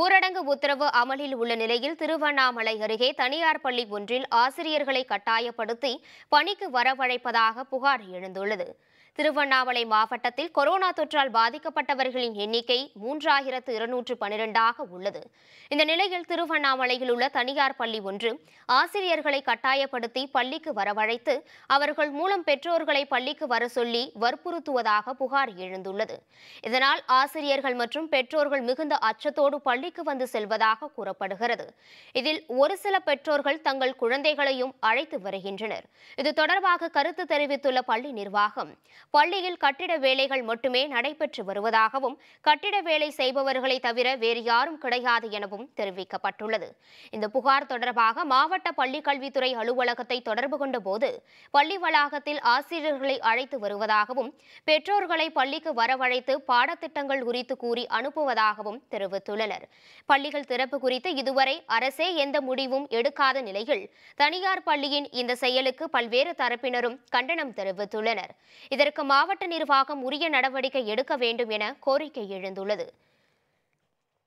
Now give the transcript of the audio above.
ஊரடங்கு உத்தரவு அமலில் உள்ள நிலையில் திருவண்ணாமலை அருகே தனியார் பள்ளி ஒன்றில் ஆசிரியர்களை கட்டாயப்படுத்தி பணிக்கு வரவழைப்பதாக புகார் எழுந்துள்ளது திருவண்ணாமலை மாவட்டத்தில் கொரோனா தொற்றால் பாதிக்கப்பட்டவர்களின் எண்ணிக்கை மூன்றாயிரத்து இருநூற்று பனிரெண்டாக உள்ளது இந்த நிலையில் திருவண்ணாமலையில் உள்ள தனியார் பள்ளி ஒன்று ஆசிரியர்களை கட்டாயப்படுத்தி பள்ளிக்கு வரவழைத்து அவர்கள் மூலம் பெற்றோர்களை பள்ளிக்கு வர சொல்லி வற்புறுத்துவதாக புகார் எழுந்துள்ளது இதனால் ஆசிரியர்கள் மற்றும் பெற்றோர்கள் மிகுந்த அச்சத்தோடு பள்ளி பள்ளிக்கு வந்து செல்வதாக கூறப்படுகிறது இதில் ஒரு சில பெற்றோர்கள் தங்கள் குழந்தைகளையும் அழைத்து வருகின்றனர் இது தொடர்பாக கருத்து தெரிவித்துள்ள பள்ளி நிர்வாகம் பள்ளியில் கட்டிட வேலைகள் மட்டுமே நடைபெற்று வருவதாகவும் கட்டிட வேலை செய்பவர்களை தவிர வேறு யாரும் கிடையாது எனவும் தெரிவிக்கப்பட்டுள்ளது இந்த புகார் தொடர்பாக மாவட்ட பள்ளிக்கல்வித்துறை அலுவலகத்தை தொடர்பு கொண்ட போது பள்ளி வளாகத்தில் ஆசிரியர்களை அழைத்து வருவதாகவும் பெற்றோர்களை பள்ளிக்கு வரவழைத்து பாடத்திட்டங்கள் குறித்து கூறி அனுப்புவதாகவும் தெரிவித்துள்ளனர் பள்ளிகள் திறப்பு குறித்து இதுவரை அரசே எந்த முடிவும் எடுக்காத நிலையில் தனியார் பள்ளியின் இந்த செயலுக்கு பல்வேறு தரப்பினரும் கண்டனம் தெரிவித்துள்ளனர் இதற்கு மாவட்ட நிர்வாகம் உரிய நடவடிக்கை எடுக்க வேண்டும் என கோரிக்கை எழுந்துள்ளது